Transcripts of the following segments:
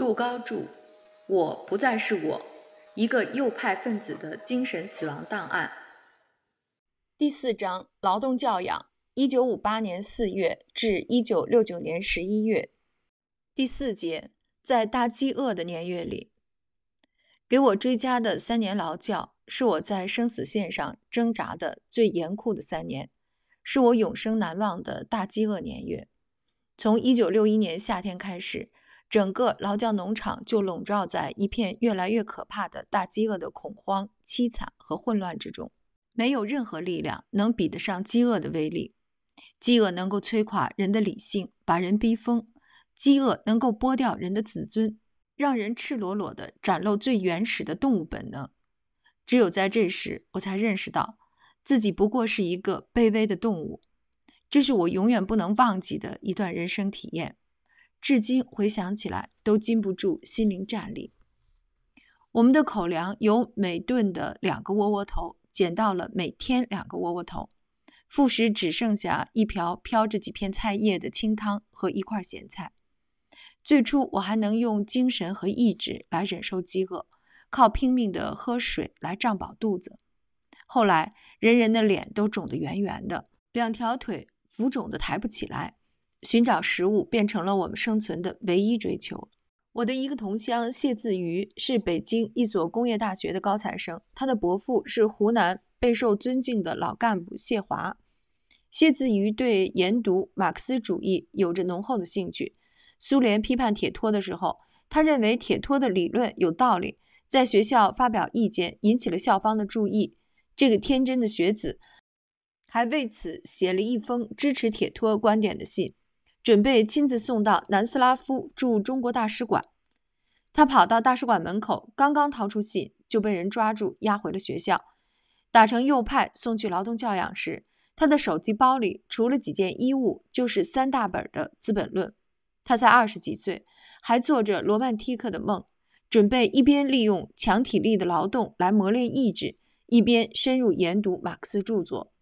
杜高柱，我不再是我，一个右派分子的精神死亡档案。第四章劳动教养，1958年4月至1969年11月。第四节在大饥饿的年月里，给我追加的三年劳教，是我在生死线上挣扎的最严酷的三年，是我永生难忘的大饥饿年月。从1961年夏天开始。整个劳教农场就笼罩在一片越来越可怕的大饥饿的恐慌、凄惨和混乱之中。没有任何力量能比得上饥饿的威力。饥饿能够摧垮人的理性，把人逼疯；饥饿能够剥掉人的自尊，让人赤裸裸地展露最原始的动物本能。只有在这时，我才认识到自己不过是一个卑微的动物。这是我永远不能忘记的一段人生体验。至今回想起来，都禁不住心灵战栗。我们的口粮由每顿的两个窝窝头，减到了每天两个窝窝头。副食只剩下一瓢飘着几片菜叶的清汤和一块咸菜。最初，我还能用精神和意志来忍受饥饿，靠拼命的喝水来胀饱肚子。后来，人人的脸都肿得圆圆的，两条腿浮肿的抬不起来。寻找食物变成了我们生存的唯一追求。我的一个同乡谢自愚是北京一所工业大学的高材生，他的伯父是湖南备受尊敬的老干部谢华。谢自愚对研读马克思主义有着浓厚的兴趣。苏联批判铁托的时候，他认为铁托的理论有道理，在学校发表意见引起了校方的注意。这个天真的学子还为此写了一封支持铁托观点的信。准备亲自送到南斯拉夫驻中国大使馆，他跑到大使馆门口，刚刚掏出信，就被人抓住，押回了学校，打成右派，送去劳动教养时，他的手提包里除了几件衣物，就是三大本的《资本论》。他才二十几岁，还做着罗曼蒂克的梦，准备一边利用强体力的劳动来磨练意志，一边深入研读马克思著作，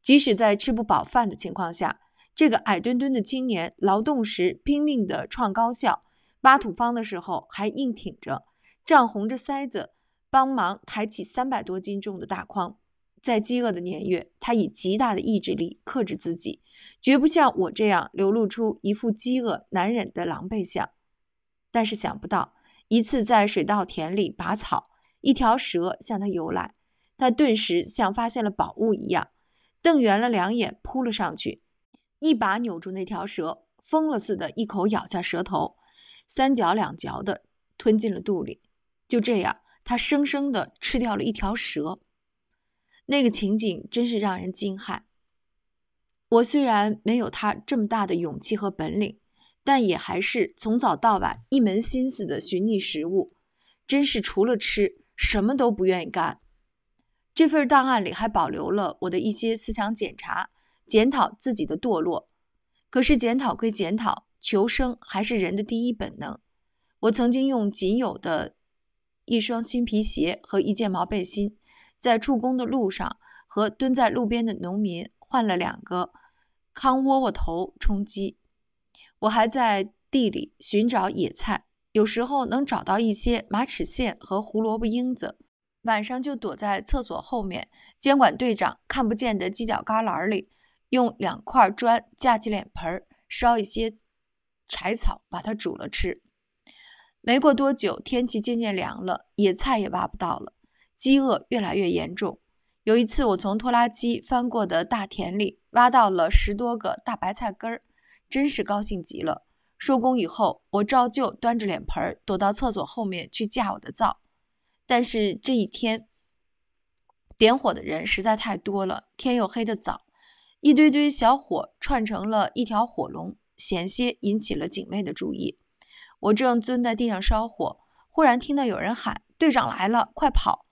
即使在吃不饱饭的情况下。这个矮墩墩的青年，劳动时拼命地创高效，挖土方的时候还硬挺着，涨红着腮子，帮忙抬起三百多斤重的大筐。在饥饿的年月，他以极大的意志力克制自己，绝不像我这样流露出一副饥饿难忍的狼狈相。但是想不到，一次在水稻田里拔草，一条蛇向他游来，他顿时像发现了宝物一样，瞪圆了两眼，扑了上去。一把扭住那条蛇，疯了似的，一口咬下蛇头，三嚼两嚼的吞进了肚里。就这样，他生生的吃掉了一条蛇。那个情景真是让人惊骇。我虽然没有他这么大的勇气和本领，但也还是从早到晚一门心思的寻觅食物，真是除了吃什么都不愿意干。这份档案里还保留了我的一些思想检查。检讨自己的堕落，可是检讨归检讨，求生还是人的第一本能。我曾经用仅有的，一双新皮鞋和一件毛背心，在出工的路上和蹲在路边的农民换了两个糠窝窝头充饥。我还在地里寻找野菜，有时候能找到一些马齿苋和胡萝卜缨子。晚上就躲在厕所后面，监管队长看不见的犄角旮旯里。用两块砖架起脸盆儿，烧一些柴草，把它煮了吃。没过多久，天气渐渐凉了，野菜也挖不到了，饥饿越来越严重。有一次，我从拖拉机翻过的大田里挖到了十多个大白菜根儿，真是高兴极了。收工以后，我照旧端着脸盆儿躲到厕所后面去架我的灶，但是这一天点火的人实在太多了，天又黑得早。一堆堆小火串成了一条火龙，险些引起了警卫的注意。我正蹲在地上烧火，忽然听到有人喊：“队长来了，快跑！”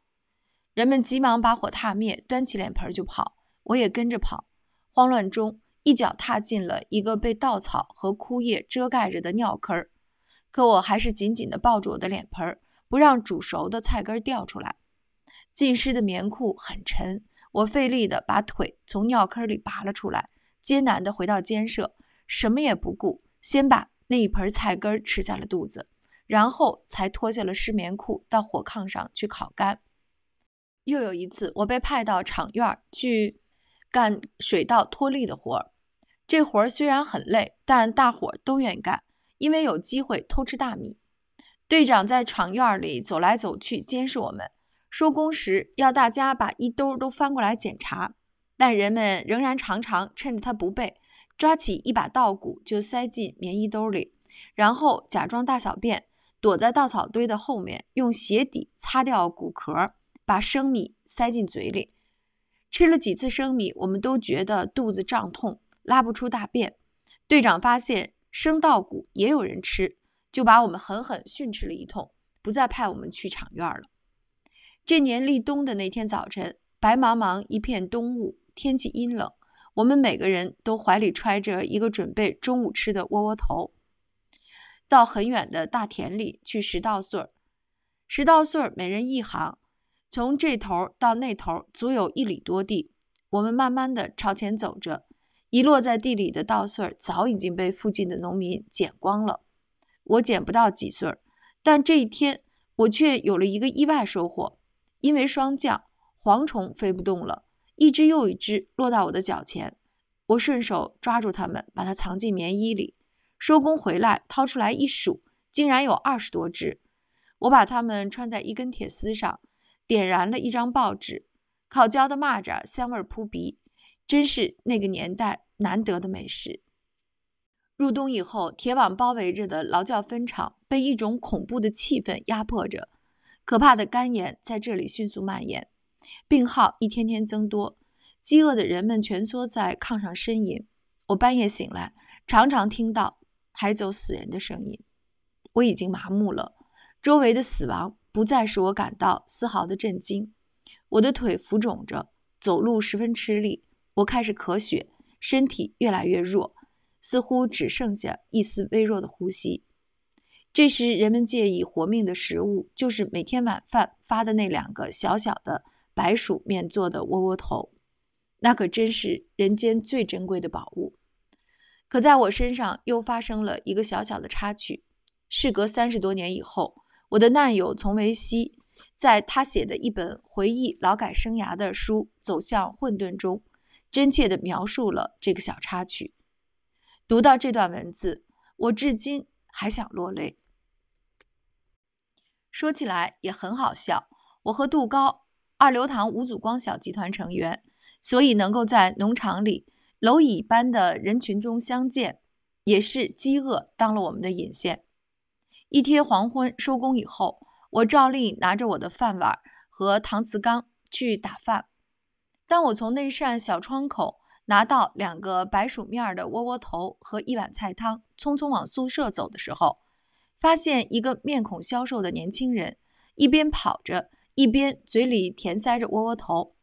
人们急忙把火踏灭，端起脸盆就跑。我也跟着跑。慌乱中，一脚踏进了一个被稻草和枯叶遮盖着的尿坑儿。可我还是紧紧地抱住我的脸盆，不让煮熟的菜根掉出来。浸湿的棉裤很沉。我费力的把腿从尿坑里拔了出来，艰难的回到监舍，什么也不顾，先把那一盆菜根吃下了肚子，然后才脱下了湿棉裤到火炕上去烤干。又有一次，我被派到厂院去干水稻脱粒的活儿，这活儿虽然很累，但大伙儿都愿意干，因为有机会偷吃大米。队长在厂院里走来走去监视我们。收工时要大家把衣兜都翻过来检查，但人们仍然常常趁着他不备，抓起一把稻谷就塞进棉衣兜里，然后假装大小便，躲在稻草堆的后面，用鞋底擦掉谷壳，把生米塞进嘴里。吃了几次生米，我们都觉得肚子胀痛，拉不出大便。队长发现生稻谷也有人吃，就把我们狠狠训斥了一通，不再派我们去场院了。这年立冬的那天早晨，白茫茫一片冬雾，天气阴冷。我们每个人都怀里揣着一个准备中午吃的窝窝头，到很远的大田里去拾稻穗儿。拾稻穗儿，每人一行，从这头到那头，足有一里多地。我们慢慢的朝前走着，遗落在地里的稻穗儿早已经被附近的农民捡光了。我捡不到几穗儿，但这一天我却有了一个意外收获。因为霜降，蝗虫飞不动了，一只又一只落到我的脚前，我顺手抓住它们，把它藏进棉衣里。收工回来，掏出来一数，竟然有二十多只。我把它们穿在一根铁丝上，点燃了一张报纸，烤焦的蚂蚱，香味扑鼻，真是那个年代难得的美食。入冬以后，铁网包围着的劳教分场，被一种恐怖的气氛压迫着。可怕的肝炎在这里迅速蔓延，病号一天天增多，饥饿的人们蜷缩在炕上呻吟。我半夜醒来，常常听到抬走死人的声音。我已经麻木了，周围的死亡不再使我感到丝毫的震惊。我的腿浮肿着，走路十分吃力。我开始咳血，身体越来越弱，似乎只剩下一丝微弱的呼吸。这时，人们借以活命的食物，就是每天晚饭发的那两个小小的白薯面做的窝窝头，那可真是人间最珍贵的宝物。可在我身上又发生了一个小小的插曲。事隔三十多年以后，我的难友丛维希在他写的一本回忆劳改生涯的书《走向混沌》中，真切地描述了这个小插曲。读到这段文字，我至今还想落泪。说起来也很好笑，我和杜高、二流堂、吴祖光小集团成员，所以能够在农场里蝼蚁般的人群中相见，也是饥饿当了我们的引线。一天黄昏收工以后，我照例拿着我的饭碗和搪瓷缸去打饭。当我从那扇小窗口拿到两个白薯面的窝窝头和一碗菜汤，匆匆往宿舍走的时候。发现一个面孔消瘦的年轻人，一边跑着，一边嘴里填塞着窝窝头。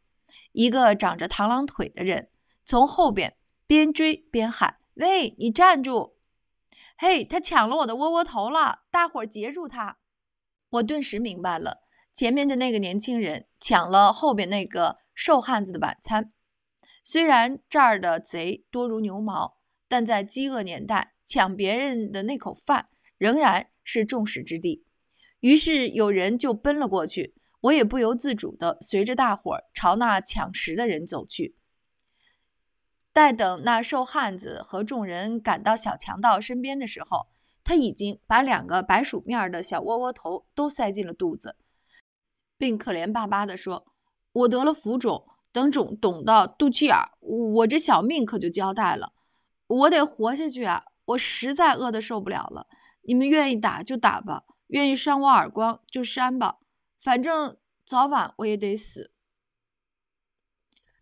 一个长着螳螂腿的人从后边边追边喊：“喂，你站住！嘿，他抢了我的窝窝头了！大伙儿截住他！”我顿时明白了，前面的那个年轻人抢了后边那个瘦汉子的晚餐。虽然这儿的贼多如牛毛，但在饥饿年代，抢别人的那口饭。仍然是众矢之的，于是有人就奔了过去，我也不由自主的随着大伙儿朝那抢食的人走去。待等那瘦汉子和众人赶到小强盗身边的时候，他已经把两个白薯面的小窝窝头都塞进了肚子，并可怜巴巴的说：“我得了浮肿，等肿肿到肚脐眼我这小命可就交代了。我得活下去啊！我实在饿得受不了了。”你们愿意打就打吧，愿意扇我耳光就扇吧，反正早晚我也得死。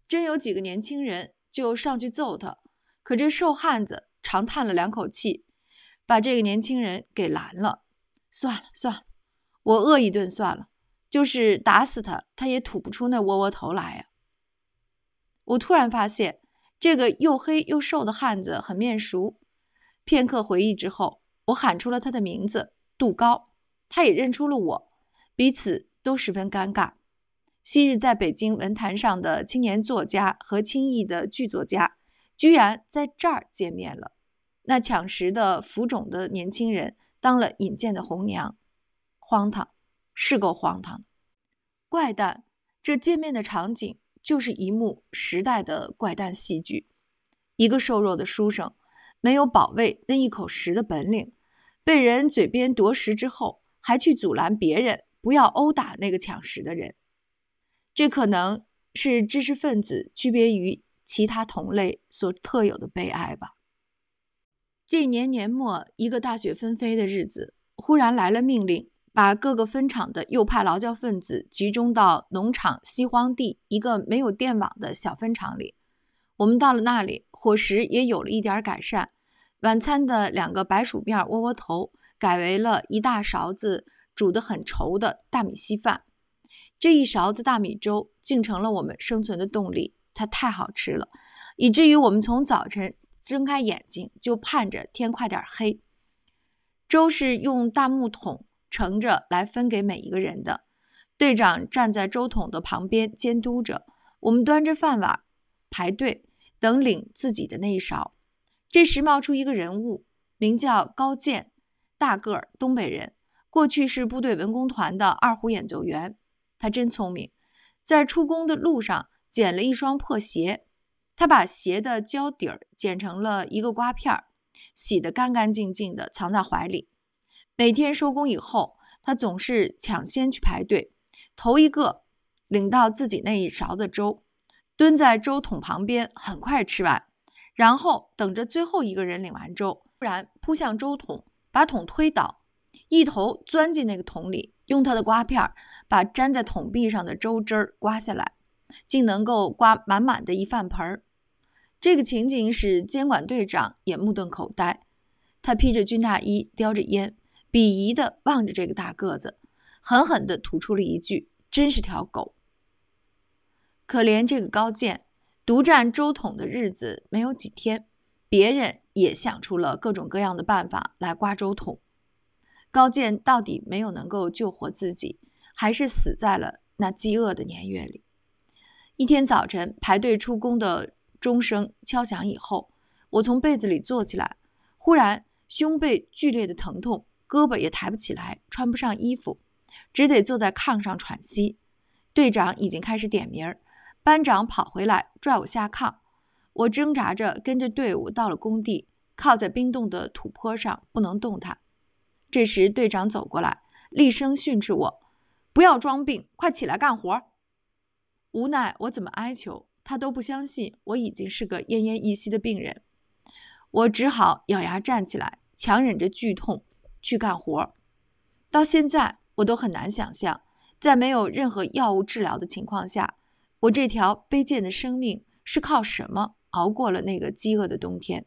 真有几个年轻人就上去揍他，可这瘦汉子长叹了两口气，把这个年轻人给拦了。算了算了，我饿一顿算了，就是打死他，他也吐不出那窝窝头来呀。我突然发现这个又黑又瘦的汉子很面熟，片刻回忆之后。我喊出了他的名字，杜高，他也认出了我，彼此都十分尴尬。昔日在北京文坛上的青年作家和青艺的剧作家，居然在这儿见面了。那抢食的浮肿的年轻人当了引荐的红娘，荒唐，是够荒唐。怪诞，这见面的场景就是一幕时代的怪诞戏剧。一个瘦弱的书生，没有保卫那一口食的本领。被人嘴边夺食之后，还去阻拦别人不要殴打那个抢食的人，这可能是知识分子区别于其他同类所特有的悲哀吧。这年年末，一个大雪纷飞的日子，忽然来了命令，把各个分厂的右派劳教分子集中到农场西荒地一个没有电网的小分厂里。我们到了那里，伙食也有了一点改善。晚餐的两个白薯面窝窝头，改为了一大勺子煮得很稠的大米稀饭。这一勺子大米粥竟成了我们生存的动力，它太好吃了，以至于我们从早晨睁开眼睛就盼着天快点黑。粥是用大木桶盛着来分给每一个人的，队长站在粥桶的旁边监督着，我们端着饭碗排队等领自己的那一勺。这时冒出一个人物，名叫高健，大个儿，东北人，过去是部队文工团的二胡演奏员。他真聪明，在出工的路上捡了一双破鞋，他把鞋的胶底儿剪成了一个刮片儿，洗得干干净净的，藏在怀里。每天收工以后，他总是抢先去排队，头一个领到自己那一勺的粥，蹲在粥桶旁边，很快吃完。然后等着最后一个人领完粥，突然扑向粥桶，把桶推倒，一头钻进那个桶里，用他的刮片儿把粘在桶壁上的粥汁儿刮下来，竟能够刮满满的一饭盆儿。这个情景使监管队长也目瞪口呆，他披着军大衣，叼着烟，鄙夷地望着这个大个子，狠狠地吐出了一句：“真是条狗！可怜这个高健。”独占粥统的日子没有几天，别人也想出了各种各样的办法来刮粥统。高渐到底没有能够救活自己，还是死在了那饥饿的年月里。一天早晨，排队出宫的钟声敲响以后，我从被子里坐起来，忽然胸背剧烈的疼痛，胳膊也抬不起来，穿不上衣服，只得坐在炕上喘息。队长已经开始点名儿。班长跑回来拽我下炕，我挣扎着跟着队伍到了工地，靠在冰冻的土坡上不能动弹。这时队长走过来，厉声训斥我：“不要装病，快起来干活！”无奈我怎么哀求，他都不相信我已经是个奄奄一息的病人。我只好咬牙站起来，强忍着剧痛去干活。到现在，我都很难想象，在没有任何药物治疗的情况下。我这条卑贱的生命是靠什么熬过了那个饥饿的冬天？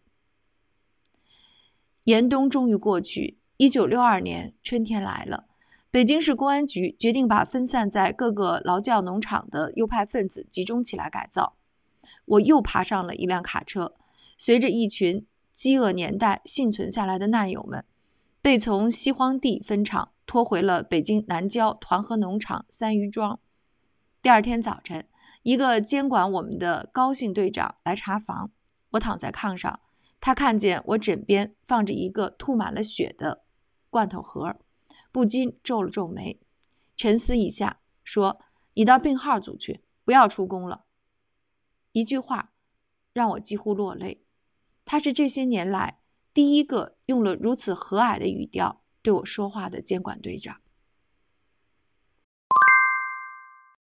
严冬终于过去，一九六二年春天来了。北京市公安局决定把分散在各个劳教农场的右派分子集中起来改造。我又爬上了一辆卡车，随着一群饥饿年代幸存下来的难友们，被从西荒地分场拖回了北京南郊团河农场三余庄。第二天早晨。一个监管我们的高姓队长来查房，我躺在炕上，他看见我枕边放着一个吐满了血的罐头盒，不禁皱了皱眉，沉思一下，说：“你到病号组去，不要出宫了。”一句话，让我几乎落泪。他是这些年来第一个用了如此和蔼的语调对我说话的监管队长。